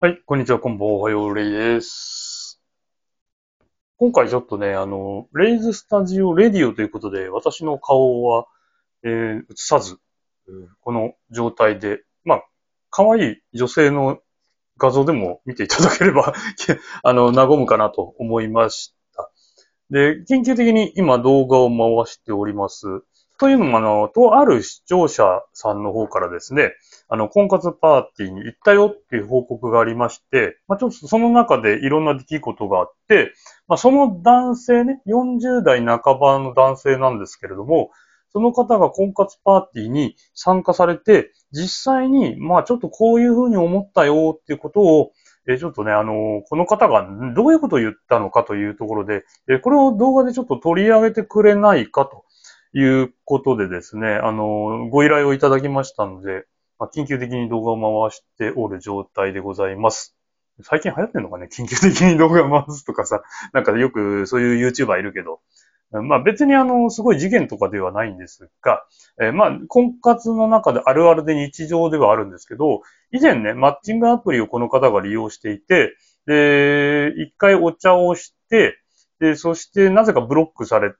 はい、こんにちは、こんばんは、おはよう、レイです。今回ちょっとね、あの、レイズスタジオレディオということで、私の顔は、えー、映さず、この状態で、まあ、可愛い女性の画像でも見ていただければ あの、和むかなと思いました。で、緊急的に今動画を回しております。というのも、あの、とある視聴者さんの方からですね、あの、婚活パーティーに行ったよっていう報告がありまして、まあ、ちょっとその中でいろんな出来事があって、まあ、その男性ね、40代半ばの男性なんですけれども、その方が婚活パーティーに参加されて、実際に、まあちょっとこういうふうに思ったよっていうことを、えちょっとね、あのこの方がどういうことを言ったのかというところで、えこれを動画でちょっと取り上げてくれないかということでですね、あの、ご依頼をいただきましたので、まあ、緊急的に動画を回しておる状態でございます。最近流行ってんのかね 緊急的に動画を回すとかさ、なんかよくそういう YouTuber いるけど、まあ別にあの、すごい事件とかではないんですが、えー、まあ、婚活の中であるあるで日常ではあるんですけど、以前ね、マッチングアプリをこの方が利用していて、で、一回お茶をして、で、そしてなぜかブロックされ、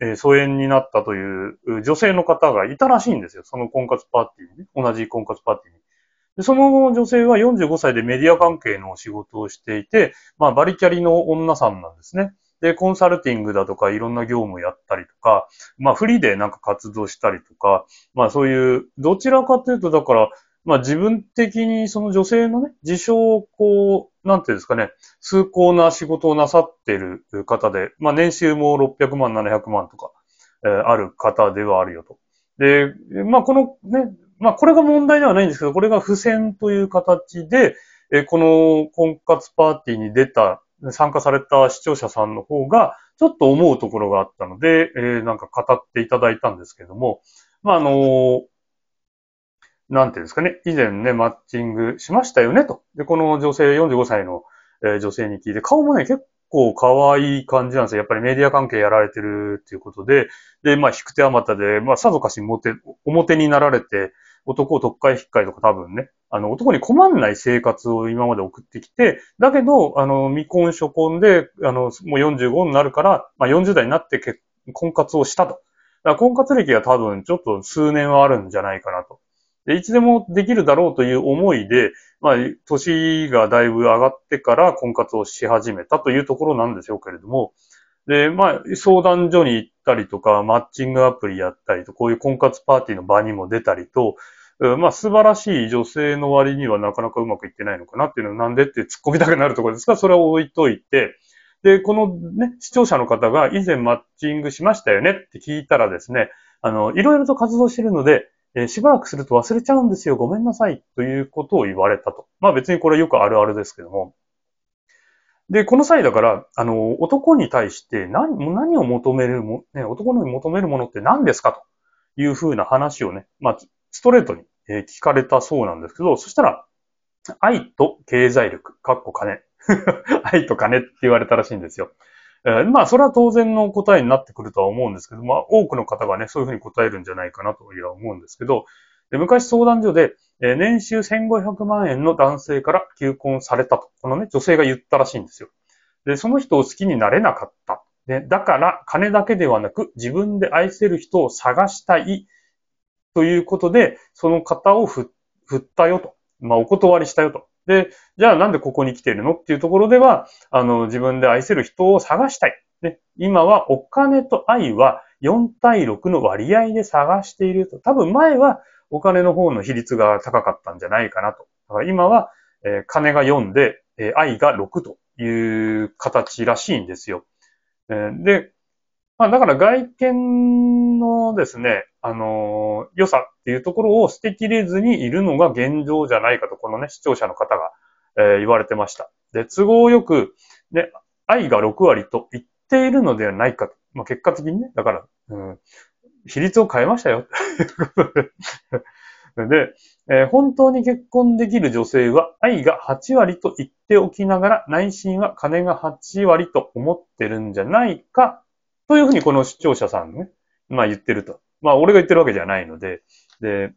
えー、疎遠になったという女性の方がいたらしいんですよ。その婚活パーティーに、ね、同じ婚活パーティーに。でその女性は45歳でメディア関係の仕事をしていて、まあ、バリキャリの女さんなんですね。で、コンサルティングだとかいろんな業務をやったりとか、まあ、フリーでなんか活動したりとか、まあ、そういう、どちらかというと、だから、まあ自分的にその女性のね、自称をこう、なんていうんですかね、崇高な仕事をなさっている方で、まあ年収も600万、700万とか、えー、ある方ではあるよと。で、まあこのね、まあこれが問題ではないんですけど、これが付箋という形で、えー、この婚活パーティーに出た、参加された視聴者さんの方が、ちょっと思うところがあったので、えー、なんか語っていただいたんですけども、まああのーなんていうんですかね、以前ね、マッチングしましたよね、と。で、この女性、45歳の、え女性に聞いて、顔もね、結構可愛い感じなんですよ。やっぱりメディア関係やられてるっていうことで、で、まあ、引く手余ったで、まあ、さぞかし表、表になられて、男を特会引っかいとか多分ね、あの、男に困んない生活を今まで送ってきて、だけど、あの、未婚初婚で、あの、もう45になるから、まあ、40代になって結婚活をしたと。婚活歴が多分ちょっと数年はあるんじゃないかなと。で、いつでもできるだろうという思いで、まあ、年がだいぶ上がってから婚活をし始めたというところなんでしょうけれども、で、まあ、相談所に行ったりとか、マッチングアプリやったりと、こういう婚活パーティーの場にも出たりと、まあ、素晴らしい女性の割にはなかなかうまくいってないのかなっていうのはなんでって突っ込みたくなるところですが、それは置いといて、で、このね、視聴者の方が以前マッチングしましたよねって聞いたらですね、あの、いろいろと活動してるので、えしばらくすると忘れちゃうんですよ、ごめんなさい、ということを言われたと。まあ別にこれよくあるあるですけども。で、この際だから、あの、男に対して何、何を求めるも、ね、男に求めるものって何ですかというふうな話をね、まあ、ストレートに聞かれたそうなんですけど、そしたら、愛と経済力、かっこ金。愛と金って言われたらしいんですよ。えー、まあ、それは当然の答えになってくるとは思うんですけど、まあ、多くの方がね、そういうふうに答えるんじゃないかなとは思うんですけど、で昔相談所で、えー、年収1500万円の男性から求婚されたと、このね、女性が言ったらしいんですよ。で、その人を好きになれなかった。だから、金だけではなく、自分で愛せる人を探したい、ということで、その方を振ったよと。まあ、お断りしたよと。で、じゃあなんでここに来てるのっていうところでは、あの、自分で愛せる人を探したい。ね、今はお金と愛は4対6の割合で探していると。多分前はお金の方の比率が高かったんじゃないかなと。だから今は、えー、金が4で、えー、愛が6という形らしいんですよ。えー、で、まあ、だから外見のですね、あのー、良さっていうところを捨てきれずにいるのが現状じゃないかと、このね、視聴者の方が、えー、言われてました。で、都合よく、ね、愛が6割と言っているのではないかと。まあ、結果的にね、だから、うん、比率を変えましたよ。で、えー、本当に結婚できる女性は愛が8割と言っておきながら内心は金が8割と思ってるんじゃないかというふうにこの視聴者さんね、まあ言ってると。まあ俺が言ってるわけじゃないので、で、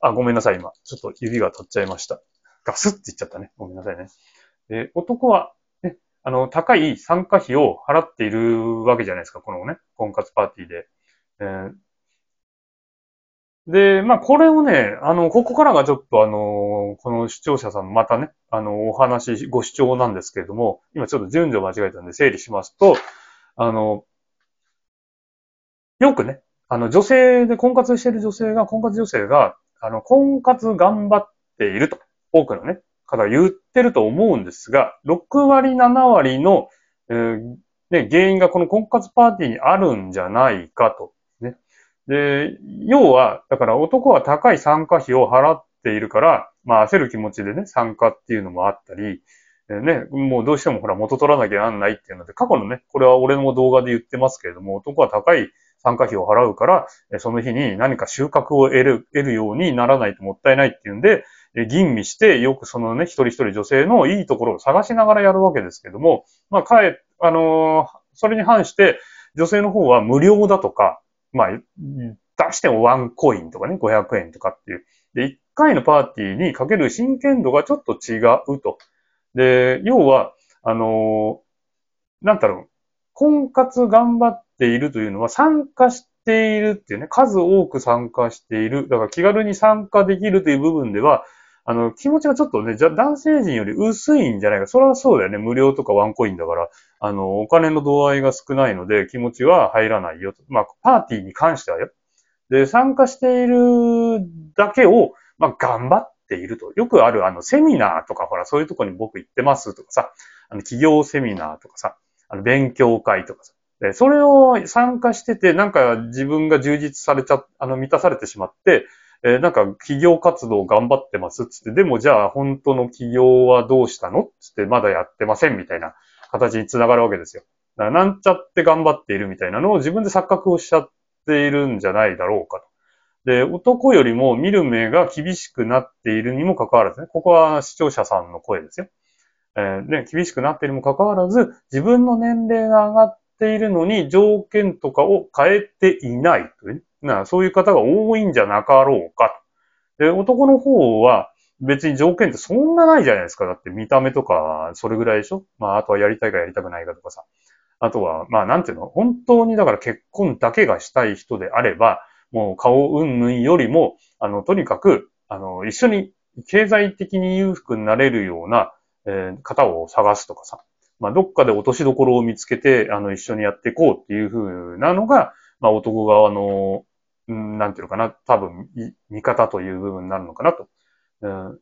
あ、ごめんなさい、今。ちょっと指が取っちゃいました。ガスって言っちゃったね。ごめんなさいね。で、男は、ね、あの、高い参加費を払っているわけじゃないですか、このね、婚活パーティーで。えー、で、まあ、これをね、あの、ここからがちょっとあの、この視聴者さんまたね、あの、お話、ご視聴なんですけれども、今ちょっと順序間違えたんで整理しますと、あの、よくね、あの、女性で婚活してる女性が、婚活女性が、あの、婚活頑張っていると、多くのね、方が言ってると思うんですが、6割、7割の、えー、ね、原因がこの婚活パーティーにあるんじゃないかと。ね。で、要は、だから男は高い参加費を払っているから、まあ焦る気持ちでね、参加っていうのもあったり、ね、もうどうしてもほら元取らなきゃなんないっていうので、過去のね、これは俺の動画で言ってますけれども、男は高い参加費を払うから、その日に何か収穫を得る、得るようにならないともったいないっていうんで、吟味して、よくそのね、一人一人女性のいいところを探しながらやるわけですけども、まあ、かえ、あのー、それに反して、女性の方は無料だとか、まあ、出してもワンコインとかね、500円とかっていう。で、一回のパーティーにかける真剣度がちょっと違うと。で、要は、あのー、なんだろう、婚活頑張っているというのは、参加しているっていうね、数多く参加している。だから気軽に参加できるという部分では、あの、気持ちがちょっとね、じゃ、男性陣より薄いんじゃないか。それはそうだよね。無料とかワンコインだから、あの、お金の度合いが少ないので気持ちは入らないよと。まあ、パーティーに関してはよ。で、参加しているだけを、まあ、頑張っていると。よくある、あの、セミナーとか、ほら、そういうとこに僕行ってますとかさ、あの、企業セミナーとかさ、あの、勉強会とかさ、で、それを参加してて、なんか自分が充実されちゃ、あの、満たされてしまって、えー、なんか企業活動頑張ってますっつって、でもじゃあ本当の企業はどうしたのっつって、まだやってませんみたいな形につながるわけですよ。だからなんちゃって頑張っているみたいなのを自分で錯覚をしちゃっているんじゃないだろうかと。で、男よりも見る目が厳しくなっているにも関わらずね、ここは視聴者さんの声ですよ。えー、で、厳しくなっているにも関わらず、自分の年齢が上がっているのに条件とかを変えていないという、ね、そういう方が多いんじゃなかろうかと。で、男の方は別に条件ってそんなないじゃないですか。だって見た目とか、それぐらいでしょまあ、あとはやりたいかやりたくないかとかさ。あとは、まあ、なんていうの本当にだから結婚だけがしたい人であれば、もう顔うんぬんよりも、あの、とにかく、あの、一緒に経済的に裕福になれるような、えー、方を探すとかさ。まあ、どっかで落としどころを見つけて、あの、一緒にやっていこうっていうふうなのが、まあ、男側の、うん、なんていうのかな、多分、見方という部分になるのかなと。うん、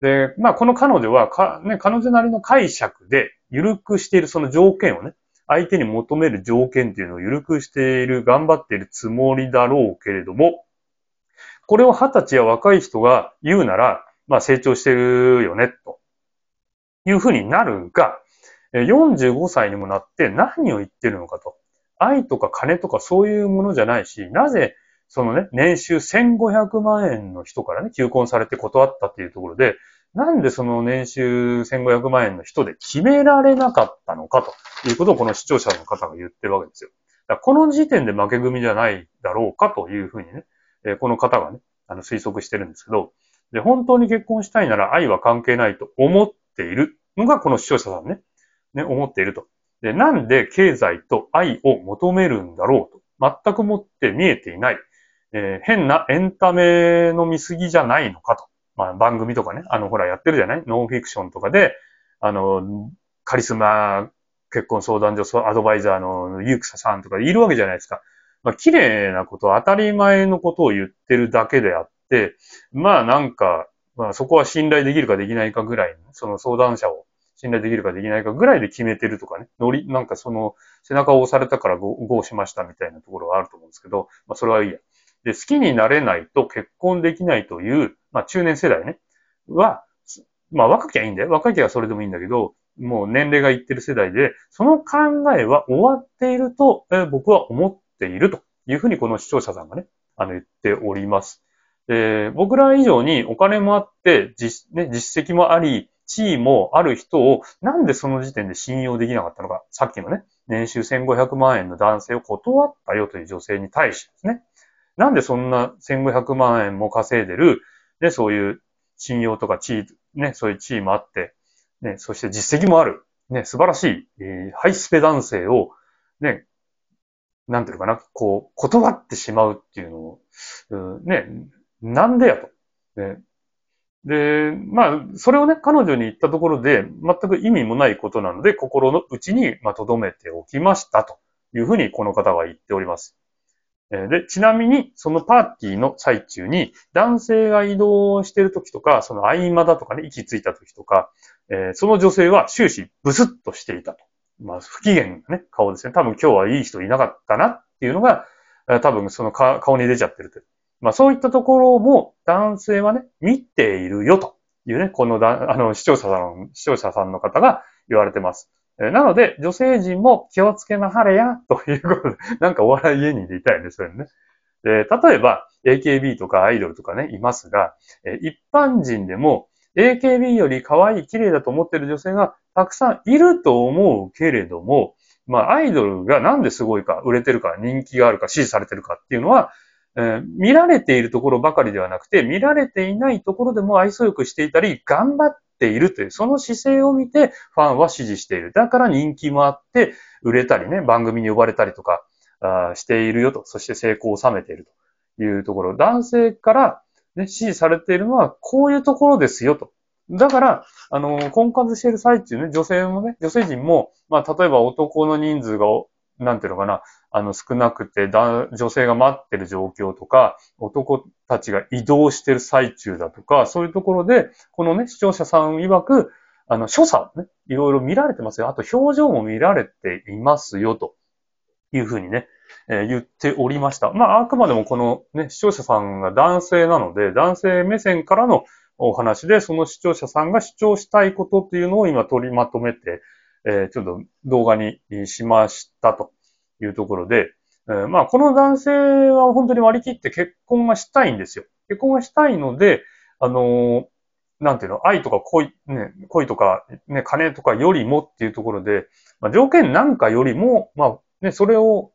で、まあ、この彼女は、か、ね、彼女なりの解釈で、緩くしているその条件をね、相手に求める条件っていうのを緩くしている、頑張っているつもりだろうけれども、これを二十歳や若い人が言うなら、まあ成長してるよね、と。いうふうになるが、45歳にもなって何を言ってるのかと。愛とか金とかそういうものじゃないし、なぜ、そのね、年収1500万円の人からね、求婚されて断ったっていうところで、なんでその年収1500万円の人で決められなかったのかということをこの視聴者の方が言ってるわけですよ。だこの時点で負け組じゃないだろうかというふうにね、えこの方がね、あの推測してるんですけど、で、本当に結婚したいなら愛は関係ないと思っっているのが、この視聴者さんね、ね、思っていると。で、なんで経済と愛を求めるんだろうと。全くもって見えていない。えー、変なエンタメの見過ぎじゃないのかと。まあ、番組とかね、あの、ほら、やってるじゃないノンフィクションとかで、あの、カリスマ結婚相談所アドバイザーのユークサさんとかいるわけじゃないですか。まあ、綺麗なこと、当たり前のことを言ってるだけであって、まあなんか、まあそこは信頼できるかできないかぐらい、その相談者を信頼できるかできないかぐらいで決めてるとかね、乗り、なんかその背中を押されたからゴーしましたみたいなところがあると思うんですけど、まあそれはいいや。で、好きになれないと結婚できないという、まあ中年世代ね、は、まあ若きゃいいんだよ。若きゃそれでもいいんだけど、もう年齢がいってる世代で、その考えは終わっていると、え僕は思っているというふうにこの視聴者さんがね、あの言っております。えー、僕ら以上にお金もあって、実、ね、実績もあり、地位もある人を、なんでその時点で信用できなかったのか。さっきのね、年収1500万円の男性を断ったよという女性に対してですね。なんでそんな1500万円も稼いでる、ね、そういう信用とか地位、ね、そういう地位もあって、ね、そして実績もある、ね、素晴らしい、えー、ハイスペ男性を、ね、なんていうかな、こう、断ってしまうっていうのを、うん、ね、なんでやと。ね、で、まあ、それをね、彼女に言ったところで、全く意味もないことなので、心の内に、まあ、留めておきましたというふうに、この方は言っております。で、ちなみに、そのパーティーの最中に、男性が移動してる時とか、その合間だとかね、息ついた時とか、えー、その女性は終始ブスッとしていたと。まあ、不機嫌なね、顔ですね。多分今日はいい人いなかったなっていうのが、多分その顔に出ちゃってると。まあそういったところも男性はね、見ているよというね、このだ、あの、視聴者さん、視聴者さんの方が言われてます。えなので、女性陣も気をつけなはれや、ということで、なんかお笑い芸人でいたいね、それね。で例えば、AKB とかアイドルとかね、いますが、え一般人でも、AKB より可愛い、綺麗だと思ってる女性がたくさんいると思うけれども、まあ、アイドルがなんですごいか、売れてるか、人気があるか、支持されてるかっていうのは、えー、見られているところばかりではなくて、見られていないところでも愛想よくしていたり、頑張っているという、その姿勢を見てファンは支持している。だから人気もあって、売れたりね、番組に呼ばれたりとか、あしているよと、そして成功を収めているというところ。男性から、ね、支持されているのは、こういうところですよと。だから、あの、婚活している最中ね、女性もね、女性陣も、まあ、例えば男の人数がなんていうのかな、あの、少なくて、だ、女性が待ってる状況とか、男たちが移動してる最中だとか、そういうところで、このね、視聴者さん曰く、あの、所作ね、いろいろ見られてますよ。あと、表情も見られていますよ、というふうにね、えー、言っておりました。まあ、あくまでもこのね、視聴者さんが男性なので、男性目線からのお話で、その視聴者さんが主張したいことっていうのを今取りまとめて、えー、ちょっと動画にしましたというところで、えー、まあ、この男性は本当に割り切って結婚がしたいんですよ。結婚がしたいので、あのー、なんていうの、愛とか恋、ね、恋とか、ね、金とかよりもっていうところで、まあ、条件なんかよりも、まあ、ね、それを、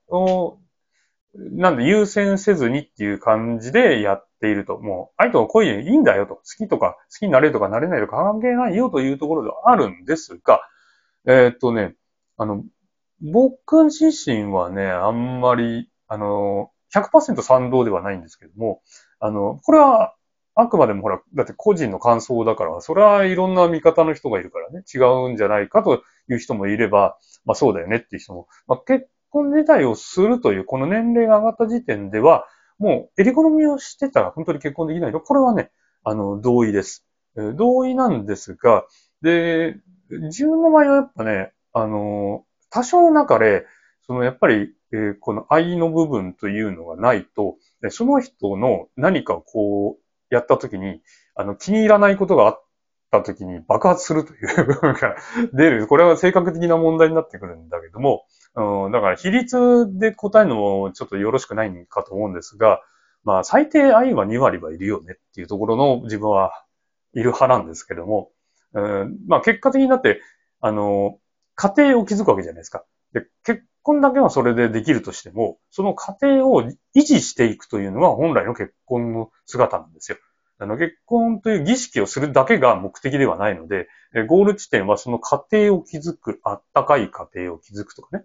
なんで優先せずにっていう感じでやっていると、もう愛と恋でいいんだよと、好きとか、好きになれるとかなれないとか関係ないよというところではあるんですが、えー、っとね、あの、僕自身はね、あんまり、あの、100%賛同ではないんですけども、あの、これは、あくまでもほら、だって個人の感想だから、それはいろんな見方の人がいるからね、違うんじゃないかという人もいれば、まあそうだよねっていう人も、まあ結婚自体をするという、この年齢が上がった時点では、もう、えりろみをしてたら本当に結婚できないのこれはね、あの、同意です。同意なんですが、で、自分の場合はやっぱね、あの、多少の中で、そのやっぱり、えー、この愛の部分というのがないと、その人の何かをこう、やったときに、あの、気に入らないことがあったときに爆発するという部分が 出る。これは性格的な問題になってくるんだけども、うん、だから比率で答えるのもちょっとよろしくないかと思うんですが、まあ、最低愛は2割はいるよねっていうところの自分はいる派なんですけども、うん、まあ、結果的になって、あの、家庭を築くわけじゃないですか。で、結婚だけはそれでできるとしても、その家庭を維持していくというのは本来の結婚の姿なんですよ。あの、結婚という儀式をするだけが目的ではないので、ゴール地点はその家庭を築く、あったかい家庭を築くとかね。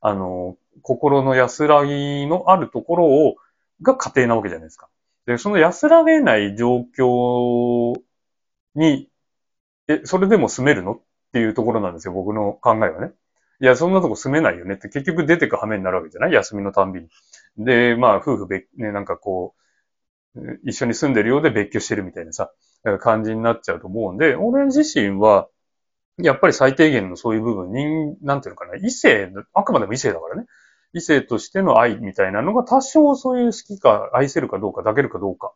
あの、心の安らぎのあるところを、が家庭なわけじゃないですか。で、その安らげない状況に、え、それでも住めるのっっていうところなんですよ、僕の考えはね。いや、そんなとこ住めないよねって、結局出てく羽目になるわけじゃない休みのたんびに。で、まあ、夫婦べ、ね、なんかこう、一緒に住んでるようで別居してるみたいなさ、感じになっちゃうと思うんで、俺自身は、やっぱり最低限のそういう部分、人、なんていうのかな、異性、あくまでも異性だからね。異性としての愛みたいなのが多少そういう好きか、愛せるかどうか、抱けるかどうか、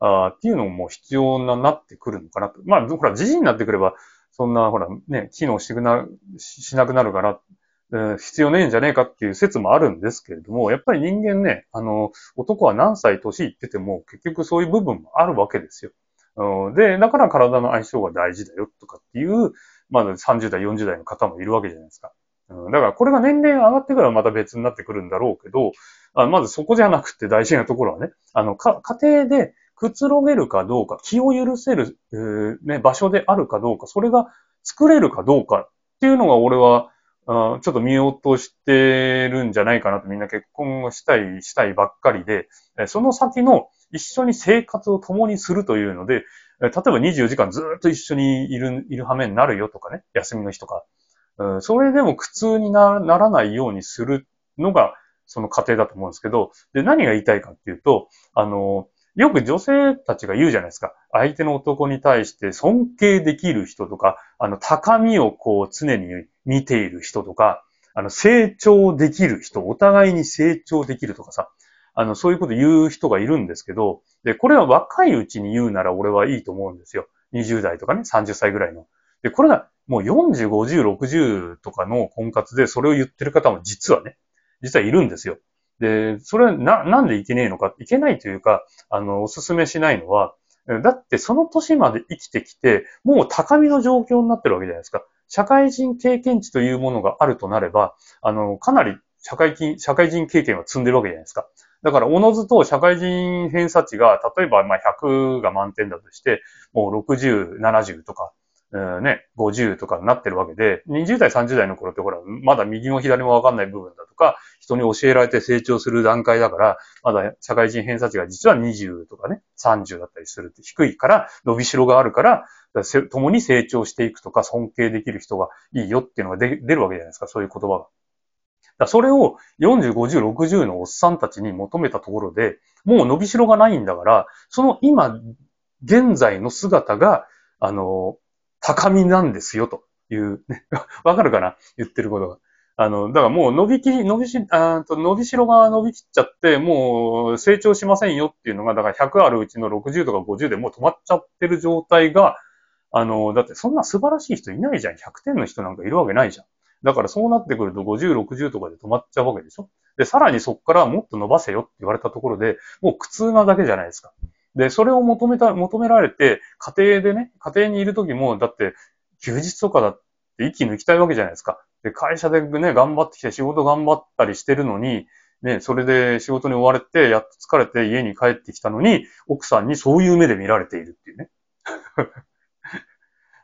あっていうのも必要な、なってくるのかなと。まあ、ほら、じじになってくれば、そんな、ほら、ね、機能してくな、しなくなるから、必要ねえんじゃねえかっていう説もあるんですけれども、やっぱり人間ね、あの、男は何歳年いってても、結局そういう部分もあるわけですよ。で、だから体の相性が大事だよとかっていう、まだ30代、40代の方もいるわけじゃないですか。うん、だからこれが年齢上がってからまた別になってくるんだろうけど、あまずそこじゃなくて大事なところはね、あの、か、家庭でくつろげるかどうか、気を許せる、ね、場所であるかどうか、それが作れるかどうかっていうのが俺は、あちょっと見落としてるんじゃないかなとみんな結婚をしたい、したいばっかりで、その先の一緒に生活を共にするというので、例えば24時間ずっと一緒にいる、いる羽目になるよとかね、休みの日とか、うん、それでも苦痛にならないようにするのが、その過程だと思うんですけど、で、何が言いたいかっていうと、あの、よく女性たちが言うじゃないですか。相手の男に対して尊敬できる人とか、あの、高みをこう常に見ている人とか、あの、成長できる人、お互いに成長できるとかさ、あの、そういうこと言う人がいるんですけど、で、これは若いうちに言うなら俺はいいと思うんですよ。20代とかね、30歳ぐらいの。で、これがもう40、50、60とかの婚活でそれを言ってる方も実はね、実はいるんですよ。で、それな、なんでいけねえのか、いけないというか、あの、おすすめしないのは、だってその年まで生きてきて、もう高みの状況になってるわけじゃないですか。社会人経験値というものがあるとなれば、あの、かなり社会人、社会人経験は積んでるわけじゃないですか。だから、おのずと社会人偏差値が、例えば、ま100が満点だとして、もう60、70とか、うん、ね、50とかになってるわけで、20代、30代の頃ってほら、まだ右も左もわかんない部分だとか、人に教えられて成長する段階だから、まだ社会人偏差値が実は20とかね、30だったりするって低いから、伸びしろがあるから、共に成長していくとか、尊敬できる人がいいよっていうのが出るわけじゃないですか、そういう言葉が。だそれを40、50、60のおっさんたちに求めたところで、もう伸びしろがないんだから、その今、現在の姿が、あの、高みなんですよ、という、ね。わかるかな言ってることが。あの、だからもう伸びきり、伸びし、あと伸びしろが伸びきっちゃって、もう成長しませんよっていうのが、だから100あるうちの60とか50でもう止まっちゃってる状態が、あの、だってそんな素晴らしい人いないじゃん。100点の人なんかいるわけないじゃん。だからそうなってくると50、60とかで止まっちゃうわけでしょ。で、さらにそこからもっと伸ばせよって言われたところで、もう苦痛なだけじゃないですか。で、それを求めた、求められて、家庭でね、家庭にいる時も、だって、休日とかだって息抜きたいわけじゃないですか。で、会社でね、頑張ってきて、仕事頑張ったりしてるのに、ね、それで仕事に追われて、やっと疲れて家に帰ってきたのに、奥さんにそういう目で見られているっていうね。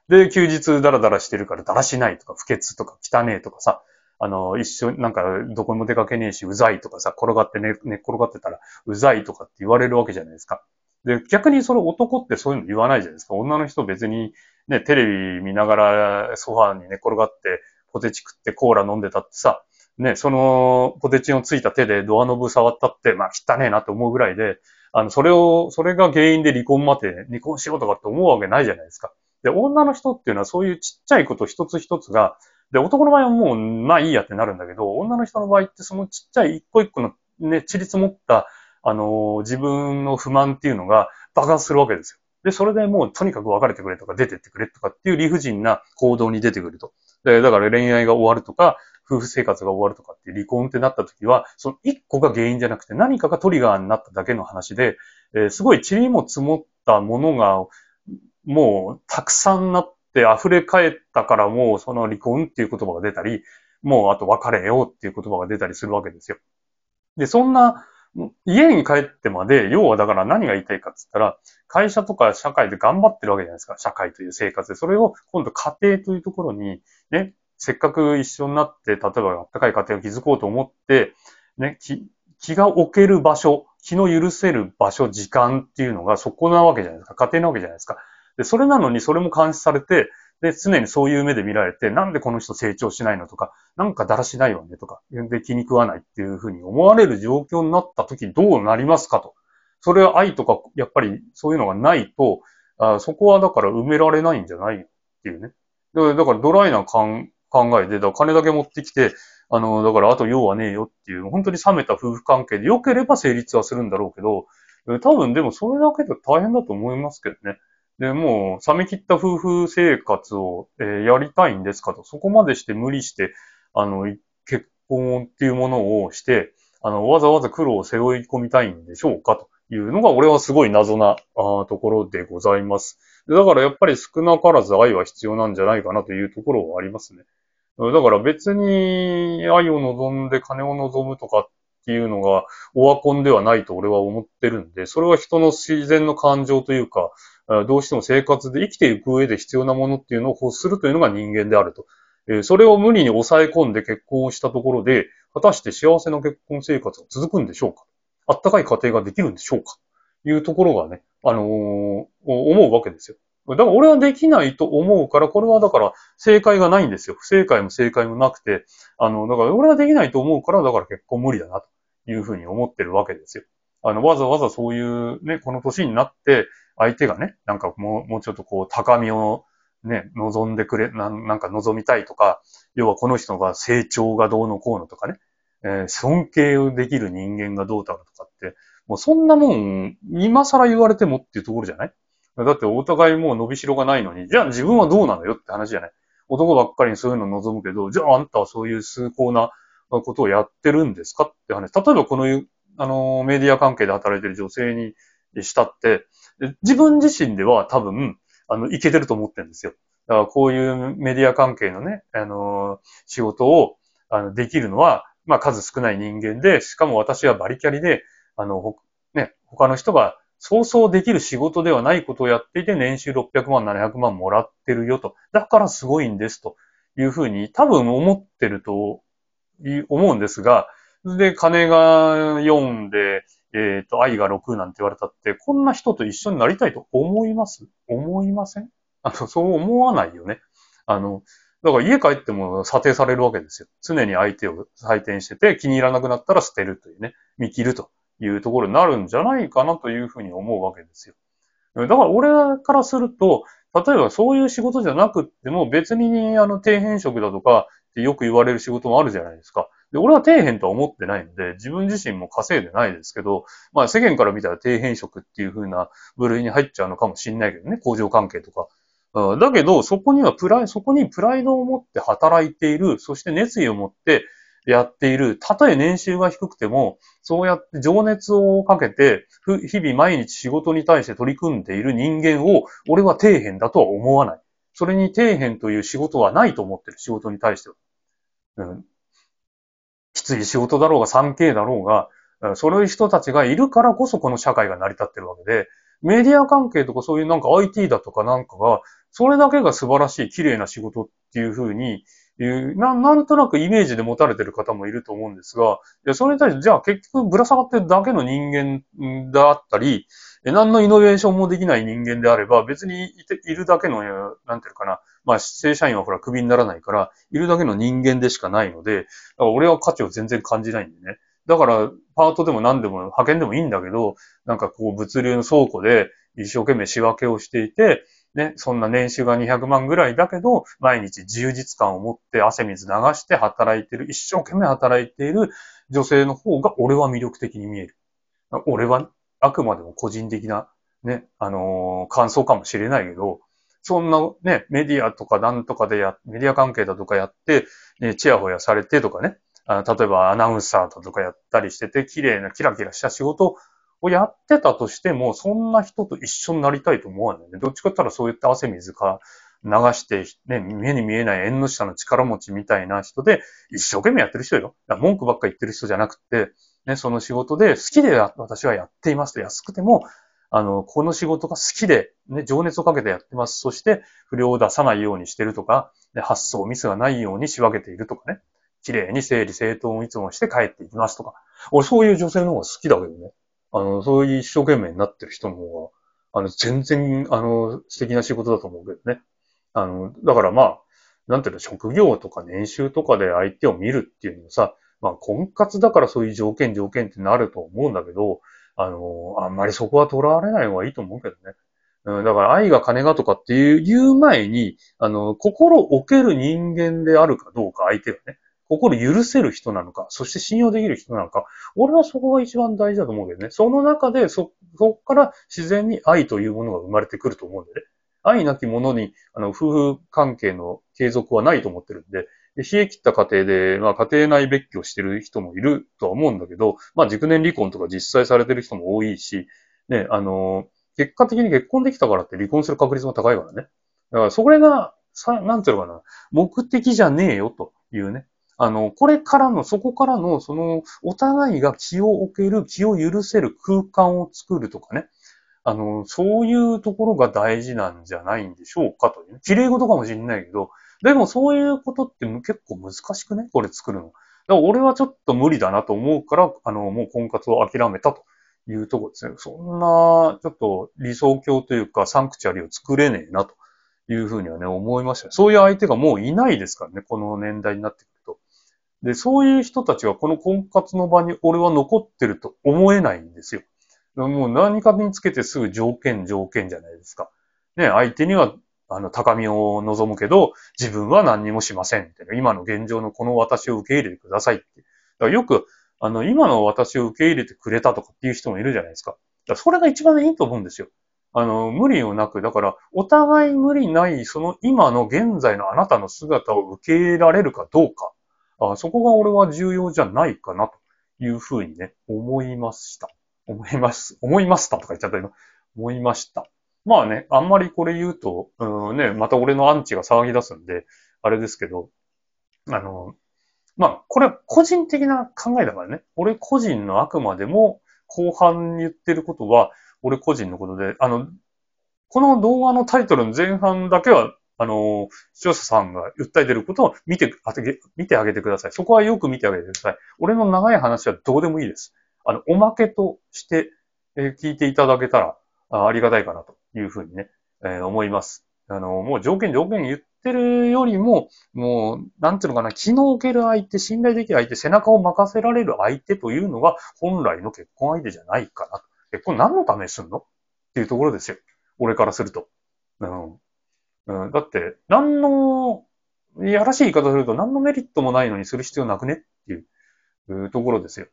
で、休日だらだらしてるからだらしないとか、不潔とか汚ねえとかさ、あの、一緒、なんか、どこにも出かけねえし、うざいとかさ、転がってね、寝っ転がってたら、うざいとかって言われるわけじゃないですか。で、逆にその男ってそういうの言わないじゃないですか。女の人別にね、テレビ見ながらソファーに寝転がってポテチ食ってコーラ飲んでたってさ、ね、そのポテチのついた手でドアノブ触ったって、まあ汚ねえなと思うぐらいで、あの、それを、それが原因で離婚まで、離婚しようとかって思うわけないじゃないですか。で、女の人っていうのはそういうちっちゃいこと一つ一つが、で、男の場合はもう、まあいいやってなるんだけど、女の人の場合ってそのちっちゃい一個一個のね、散り積もったあの、自分の不満っていうのが爆発するわけですよ。で、それでもうとにかく別れてくれとか出てってくれとかっていう理不尽な行動に出てくると。で、だから恋愛が終わるとか、夫婦生活が終わるとかっていう離婚ってなった時は、その一個が原因じゃなくて何かがトリガーになっただけの話で、えー、すごい塵も積もったものが、もうたくさんなって溢れ返ったからもうその離婚っていう言葉が出たり、もうあと別れようっていう言葉が出たりするわけですよ。で、そんな家に帰ってまで、要はだから何が言いたいかって言ったら、会社とか社会で頑張ってるわけじゃないですか。社会という生活で。それを今度家庭というところに、ね、せっかく一緒になって、例えばあったかい家庭を築こうと思って、ね、気、気が置ける場所、気の許せる場所、時間っていうのがそこなわけじゃないですか。家庭なわけじゃないですか。で、それなのにそれも監視されて、で、常にそういう目で見られて、なんでこの人成長しないのとか、なんかだらしないわねとか、で気に食わないっていうふうに思われる状況になった時どうなりますかと。それは愛とか、やっぱりそういうのがないと、あそこはだから埋められないんじゃないっていうね。だからドライな考えで、だ金だけ持ってきて、あの、だからあと用はねえよっていう、本当に冷めた夫婦関係で良ければ成立はするんだろうけど、多分でもそれだけで大変だと思いますけどね。で、もう、冷め切った夫婦生活を、えー、やりたいんですかと、そこまでして無理して、あの、結婚っていうものをして、あの、わざわざ苦労を背負い込みたいんでしょうかというのが、俺はすごい謎なあところでございます。だからやっぱり少なからず愛は必要なんじゃないかなというところはありますね。だから別に愛を望んで金を望むとかっていうのがオワコンではないと俺は思ってるんで、それは人の自然の感情というか、どうしても生活で生きていく上で必要なものっていうのを欲するというのが人間であると。それを無理に抑え込んで結婚をしたところで、果たして幸せな結婚生活が続くんでしょうかあったかい家庭ができるんでしょうかというところがね、あのー、思うわけですよ。だから俺はできないと思うから、これはだから正解がないんですよ。不正解も正解もなくて、あの、だから俺はできないと思うから、だから結婚無理だなというふうに思ってるわけですよ。あの、わざわざそういうね、この年になって、相手がね、なんかもう、もうちょっとこう、高みをね、望んでくれ、ななんか望みたいとか、要はこの人が成長がどうのこうのとかね、えー、尊敬できる人間がどうだろうとかって、もうそんなもん、今更言われてもっていうところじゃないだってお互いもう伸びしろがないのに、じゃあ自分はどうなのよって話じゃない。男ばっかりにそういうの望むけど、じゃああんたはそういう崇高なことをやってるんですかって話。例えばこの、あの、メディア関係で働いてる女性にしたって、自分自身では多分、あの、いけてると思ってるんですよ。だからこういうメディア関係のね、あの、仕事を、あの、できるのは、まあ数少ない人間で、しかも私はバリキャリで、あの、ね、他の人がそうそうできる仕事ではないことをやっていて、年収600万、700万もらってるよと。だからすごいんです、というふうに多分思ってると思うんですが、で、金が4で、えっ、ー、と、愛が6なんて言われたって、こんな人と一緒になりたいと思います思いませんあの、そう思わないよね。あの、だから家帰っても査定されるわけですよ。常に相手を採点してて、気に入らなくなったら捨てるというね、見切るというところになるんじゃないかなというふうに思うわけですよ。だから俺からすると、例えばそういう仕事じゃなくっても別にあの底辺職だとかってよく言われる仕事もあるじゃないですか。で、俺は底辺とは思ってないので、自分自身も稼いでないですけど、まあ世間から見たら底辺職っていう風な部類に入っちゃうのかもしれないけどね、工場関係とか。うん、だけど、そこにはプライ、そこにプライドを持って働いている、そして熱意を持ってやっている、たとえ年収が低くても、そうやって情熱をかけて、日々毎日仕事に対して取り組んでいる人間を、俺は底辺だとは思わない。それに底辺という仕事はないと思ってる、仕事に対しては。うん、つい仕事だろうが 3K だろうが、そういう人たちがいるからこそこの社会が成り立ってるわけで、メディア関係とかそういうなんか IT だとかなんかが、それだけが素晴らしい、綺麗な仕事っていうふうに、ななんとなくイメージで持たれてる方もいると思うんですが、それに対して、じゃあ結局ぶら下がってるだけの人間であったり、何のイノベーションもできない人間であれば、別にいるだけの、なんていうかな、まあ、正社員はほら、クビにならないから、いるだけの人間でしかないので、だから俺は価値を全然感じないんでね。だから、パートでも何でも、派遣でもいいんだけど、なんかこう、物流の倉庫で一生懸命仕分けをしていて、ね、そんな年収が200万ぐらいだけど、毎日充実感を持って汗水流して働いてる、一生懸命働いている女性の方が俺は魅力的に見える。俺はあくまでも個人的な、ね、あのー、感想かもしれないけど、そんなね、メディアとかなんとかでや、メディア関係だとかやって、えチヤホヤされてとかね、あ例えばアナウンサーだとかやったりしてて、綺麗なキラキラした仕事をやってたとしても、そんな人と一緒になりたいと思わないね。どっちかって言ったらそういった汗水か流して、ね、目に見えない縁の下の力持ちみたいな人で、一生懸命やってる人よ。文句ばっか言ってる人じゃなくて、ね、その仕事で好きで私はやっていますと安くても、あの、この仕事が好きで、ね、情熱をかけてやってます。そして、不良を出さないようにしてるとか、発想ミスがないように仕分けているとかね。綺麗に整理整頓をいつもして帰っていきますとか。俺そういう女性の方が好きだけどね。あの、そういう一生懸命になってる人の方が、あの、全然、あの、素敵な仕事だと思うけどね。あの、だからまあ、なんていうの、職業とか年収とかで相手を見るっていうのさ、まあ、婚活だからそういう条件条件ってなると思うんだけど、あの、あんまりそこは囚らわれない方がいいと思うけどね。うん、だから愛が金がとかっていう言う前に、あの、心置ける人間であるかどうか、相手がね。心許せる人なのか、そして信用できる人なのか、俺はそこが一番大事だと思うけどね。その中で、そ、そこから自然に愛というものが生まれてくると思うんでね。愛なきものに、あの、夫婦関係の継続はないと思ってるんで、冷え切った家庭で、まあ家庭内別居してる人もいるとは思うんだけど、まあ熟年離婚とか実際されてる人も多いし、ね、あの、結果的に結婚できたからって離婚する確率も高いからね。だからそれが、さ、なんていうのかな、目的じゃねえよというね。あの、これからの、そこからの、その、お互いが気を置ける、気を許せる空間を作るとかね。あの、そういうところが大事なんじゃないんでしょうかという、ね。綺麗事かもしれないけど、でもそういうことって結構難しくねこれ作るの。だから俺はちょっと無理だなと思うから、あの、もう婚活を諦めたというとこですね。そんな、ちょっと理想郷というか、サンクチュアリを作れねえなというふうにはね、思いました。そういう相手がもういないですからね、この年代になってくると。で、そういう人たちはこの婚活の場に俺は残ってると思えないんですよ。もう何かにつけてすぐ条件条件じゃないですか。ね、相手にはあの、高みを望むけど、自分は何にもしません。今の現状のこの私を受け入れてくださいって。だからよく、あの、今の私を受け入れてくれたとかっていう人もいるじゃないですか。だからそれが一番いいと思うんですよ。あの、無理をなく、だから、お互い無理ない、その今の現在のあなたの姿を受け入れられるかどうか、あそこが俺は重要じゃないかな、というふうにね、思いました。思います。思いましたとか言っちゃった今。思いました。まあね、あんまりこれ言うと、うんね、また俺のアンチが騒ぎ出すんで、あれですけど、あの、まあ、これは個人的な考えだからね。俺個人のあくまでも、後半に言ってることは、俺個人のことで、あの、この動画のタイトルの前半だけは、あの、視聴者さんが訴えてることを見て、あげ、見てあげてください。そこはよく見てあげてください。俺の長い話はどうでもいいです。あの、おまけとして、えー、聞いていただけたらあありがたいかなと。いうふうにね、えー、思います。あの、もう条件条件言ってるよりも、もう、なんていうのかな、気の置ける相手、信頼できる相手、背中を任せられる相手というのが本来の結婚相手じゃないかな。結婚何のためにすんのっていうところですよ。俺からすると。うん。うん、だって、何の、いやらしい言い方すると何のメリットもないのにする必要なくねっていうところですよ。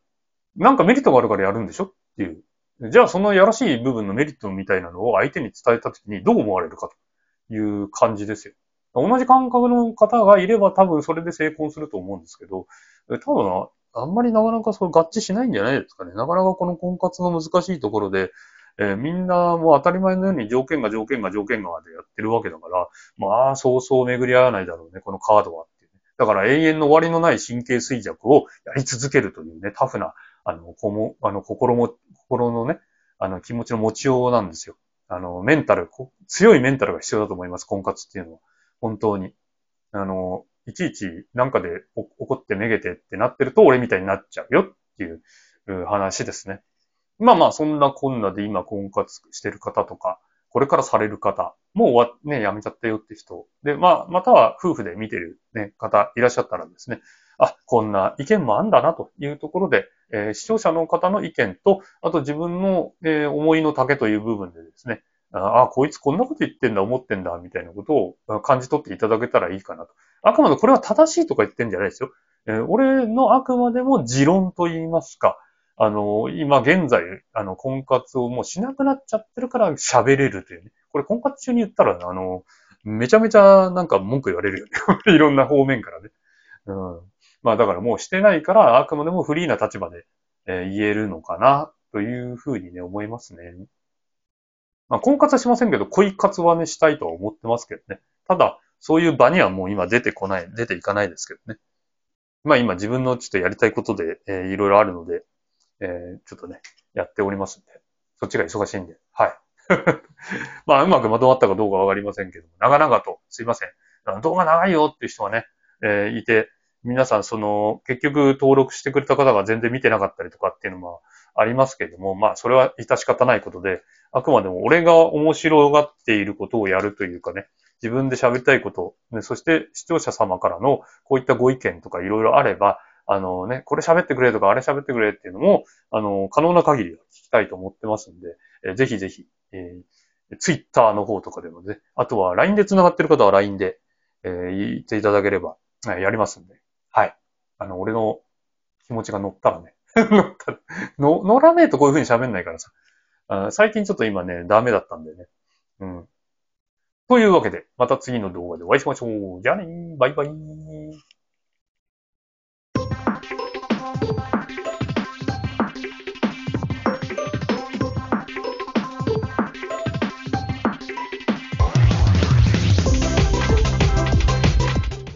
なんかメリットがあるからやるんでしょっていうじゃあそのやらしい部分のメリットみたいなのを相手に伝えたときにどう思われるかという感じですよ。同じ感覚の方がいれば多分それで成功すると思うんですけど、多分あんまりなかなかそう合致しないんじゃないですかね。なかなかこの婚活の難しいところで、えー、みんなもう当たり前のように条件が条件が条件がでやってるわけだから、まあそうそう巡り合わないだろうね、このカードはってだから永遠の終わりのない神経衰弱をやり続けるというね、タフなあの、こも、あの、心も、心のね、あの、気持ちの持ちようなんですよ。あの、メンタル、強いメンタルが必要だと思います、婚活っていうのは。本当に。あの、いちいちなんかで怒ってめげてってなってると俺みたいになっちゃうよっていう話ですね。まあまあ、そんなこんなで今婚活してる方とか、これからされる方、もう終わね、やめちゃったよって人。で、まあ、または夫婦で見てる、ね、方いらっしゃったらですね、あ、こんな意見もあんだなというところで、えー、視聴者の方の意見と、あと自分の、えー、思いの丈という部分でですね、あこいつこんなこと言ってんだ、思ってんだ、みたいなことを感じ取っていただけたらいいかなと。あくまでこれは正しいとか言ってんじゃないですよ。えー、俺のあくまでも持論と言いますか、あの、今現在、あの、婚活をもうしなくなっちゃってるから喋れるというね。これ婚活中に言ったら、あの、めちゃめちゃなんか文句言われるよね。いろんな方面からね。うん。まあだからもうしてないから、あくまでもフリーな立場で、え言えるのかな、というふうにね、思いますね。まあ婚活はしませんけど、恋活はね、したいとは思ってますけどね。ただ、そういう場にはもう今出てこない、出ていかないですけどね。まあ今自分のちょっとやりたいことで、えー、いろいろあるので、えー、ちょっとね、やっておりますんで。そっちが忙しいんで。はい。まあうまくまとまったかどうかわかりませんけども、長々とすいません。動画長いよっていう人はね、えー、いて、皆さんその、結局登録してくれた方が全然見てなかったりとかっていうのもありますけれども、まあそれは致し方ないことで、あくまでも俺が面白がっていることをやるというかね、自分で喋りたいこと、ね、そして視聴者様からのこういったご意見とかいろいろあれば、あのね、これ喋ってくれとかあれ喋ってくれっていうのも、あの、可能な限り聞きたいと思ってますんで、えぜひぜひ、えー、Twitter の方とかでもね、あとは LINE で繋がってる方は LINE で、えー、言っていただければ、やりますんで、あの、俺の気持ちが乗ったらね。乗ったらの、乗らねえとこういう風に喋んないからさ。最近ちょっと今ね、ダメだったんだよね。うん。というわけで、また次の動画でお会いしましょう。じゃあねー、バイバイ。